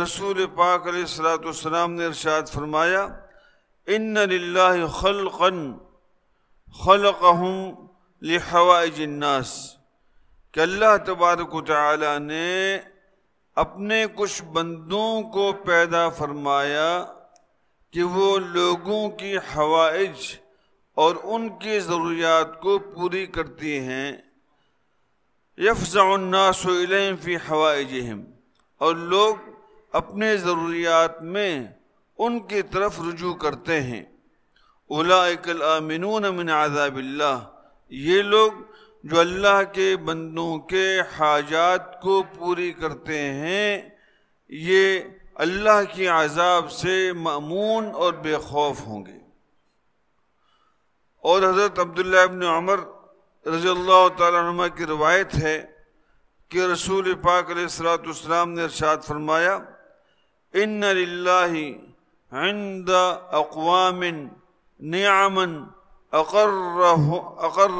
रसूल पाक सलाम ने इरशाद फरमाया इन खलक़न खलक़ जन्नास कि अल्लाह तबारक ने अपने कुछ बंदों को पैदा फरमाया कि वो लोगों की हवाइज और उनकी ज़रूरियात को पूरी करती हैं फ़ी हवाइज और लोग अपने ज़रूरियात में उनकी तरफ रुजू करते हैं उलाकल आमिनून मिन आज़ाबिल्ला ये लोग जो अल्लाह के बंदों के हाजात को पूरी करते हैं ये अल्लाह के आज़ाब से ममून और बेखौफ होंगे और हज़रत अब्दुल्ला इबन अमर रज़ील्ला तुमा की रवायत है कि रसूल पाक सलाम ने इरशाद फरमाया इन लाही अकवाम नियामन अकर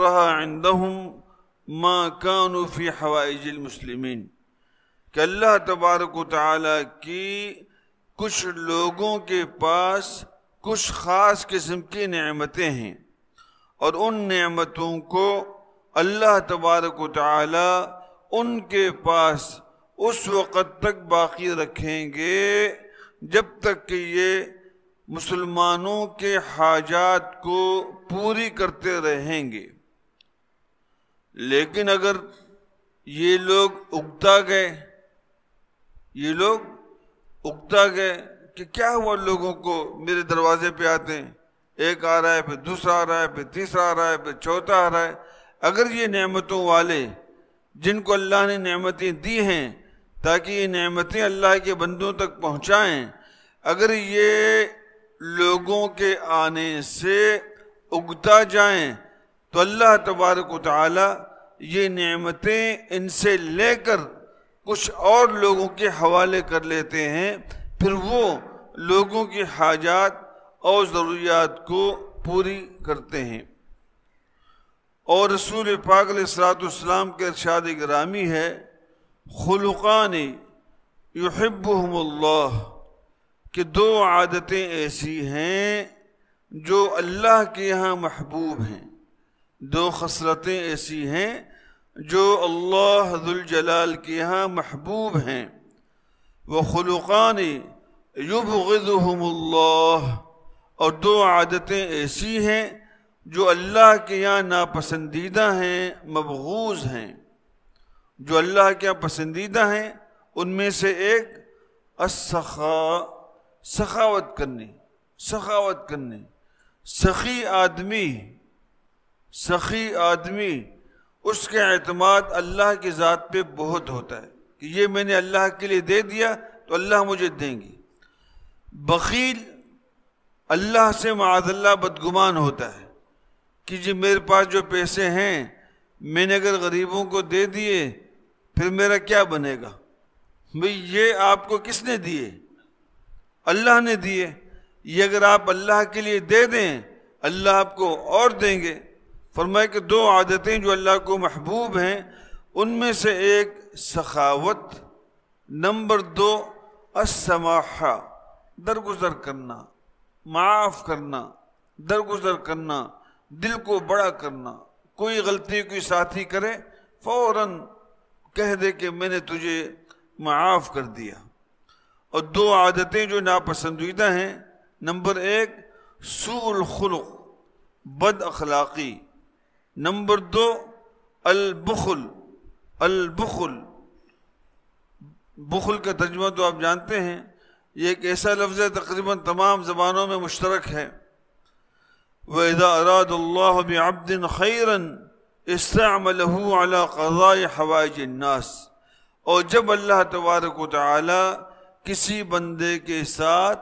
माँ कानफ़ी हवाइजमसलिमिन कि अल्लाह तबारक ताली की कुछ लोगों के पास कुछ ख़ास किस्म की नमतें हैं और उन नमतों को अल्लाह तबारक ताली उनके पास उस वक़्त तक बाकी रखेंगे जब तक कि ये मुसलमानों के हाजात को पूरी करते रहेंगे लेकिन अगर ये लोग उगता गए ये लोग उगता गए कि क्या हुआ लोगों को मेरे दरवाजे पे आते हैं एक आ रहा है फिर दूसरा आ रहा है फिर तीसरा आ रहा है फिर चौथा आ रहा है अगर ये नेमतों वाले जिनको अल्लाह ने नेमतें दी हैं ताकि ये नमतें अल्लाह के बंदों तक पहुँचाएँ अगर ये लोगों के आने से उगता जाएँ तो अल्लाह तबारक ते ये इनसे लेकर कुछ और लोगों के हवाले कर लेते हैं फिर वो लोगों की हाजात और ज़रूरियात को पूरी करते हैं और रसूल पागल सरातम के अरसाद ग्रामी है खलुकान यहबहम्ल्लाह कि दो आदतें ऐसी हैं जो अल्लाह के यहाँ महबूब हैं दो खसरतें ऐसी हैं जो अल्लाह जलाल के यहाँ महबूब हैं व युब युबगम्ल्लाह और दो आदतें ऐसी हैं जो अल्लाह के यहाँ नापसंदीदा हैं मबगूज़ हैं जो अल्लाह के यहाँ पसंदीदा हैं उनमें से एक असखा सखावत करनी सखावत करनी सखी आदमी सखी आदमी उसके अतमाद अल्लाह की ज़ात पे बहुत होता है कि ये मैंने अल्लाह के लिए दे दिया तो अल्लाह मुझे देंगे बकील अल्लाह से मादल्ला बदगुमान होता है कि जी मेरे पास जो पैसे हैं मैंने अगर गरीबों को दे दिए फिर मेरा क्या बनेगा भाई ये आपको किसने दिए अल्लाह ने दिए ये अगर आप अल्लाह के लिए दे दें अल्लाह आपको और देंगे फरमाए कि दो आदतें जो अल्लाह को महबूब हैं उनमें से एक सखावत नंबर दो असमाहा दरगुजर करना माफ़ करना दरगुजर करना दिल को बड़ा करना कोई गलती कोई साथी करे फ़ौरन कह दे कि मैंने तुझे माफ़ कर दिया और दो आदतें जो नापसंदीदा हैं नंबर एक सूलखल बद अखलाक़ी नंबर दो अलबुखल अलबुखल बुखल का तर्जमा तो आप जानते हैं ये एक ऐसा लफ्ज़ है तकरीबन तमाम ज़बानों में मुश्तरक है वैदा अराद अल्लाह बब्दिन खैरन इसमलहू अला क़ज़ाए हवाज नास और जब अल्लाह तबारक ताली किसी बंदे के साथ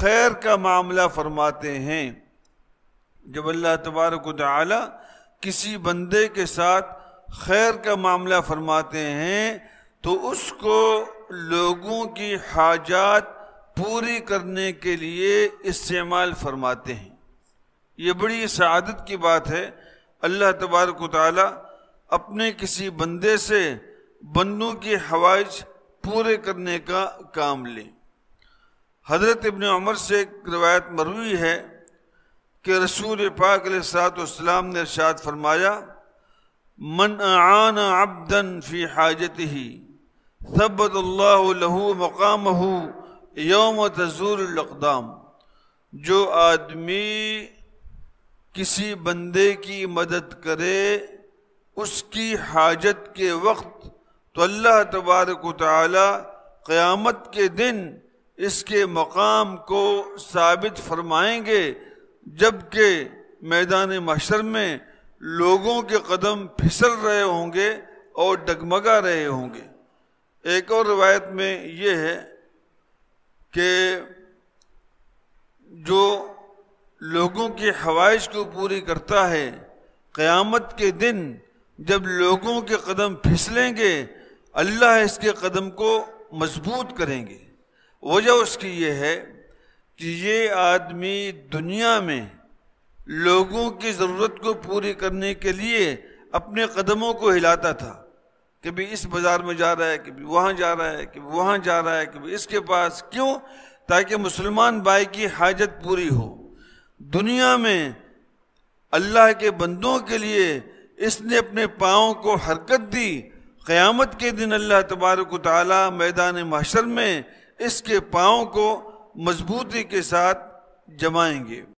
खैर का मामला फरमाते हैं जब अल्लाह तबारक ताली किसी बंदे के साथ खैर का मामला फरमाते हैं तो उसको लोगों की हाजात पूरी करने के लिए इस्तेमाल फरमाते हैं ये बड़ी सआदत की बात है अल्लाह तबारक अपने किसी बंदे से बंदों की हवाइज पूरे करने का काम लें हज़रत इबन उमर से एक रवायत मरवी है कि रसूल पाक सातम ने इरशाद फरमाया मन आन अब्दन फ़ी हाजत ही सबत लहू मकाम यौम तजूर जो आदमी किसी बंदे की मदद करे उसकी हाजत के वक्त तो अल्लाह तबारक क़यामत के दिन इसके मकाम को साबित फरमाएंगे जबकि मैदान मशर में लोगों के कदम फिसल रहे होंगे और डगमगा रहे होंगे एक और रवायत में यह है कि की ख्वाहिश को पूरी करता है क़यामत के दिन जब लोगों के कदम फिसलेंगे अल्लाह इसके कदम को मजबूत करेंगे वजह उसकी ये है कि ये आदमी दुनिया में लोगों की ज़रूरत को पूरी करने के लिए अपने कदमों को हिलाता था कभी इस बाज़ार में जा रहा है कभी वहाँ जा रहा है कभी वहाँ जा रहा है कभी इसके पास क्यों ताकि मुसलमान भाई की हाजत पूरी हो दुनिया में अल्लाह के बंदों के लिए इसने अपने पाँव को हरकत दी क़यामत के दिन अल्लाह तबारक ताली मैदान माशर में इसके पाँव को मजबूती के साथ जमाएंगे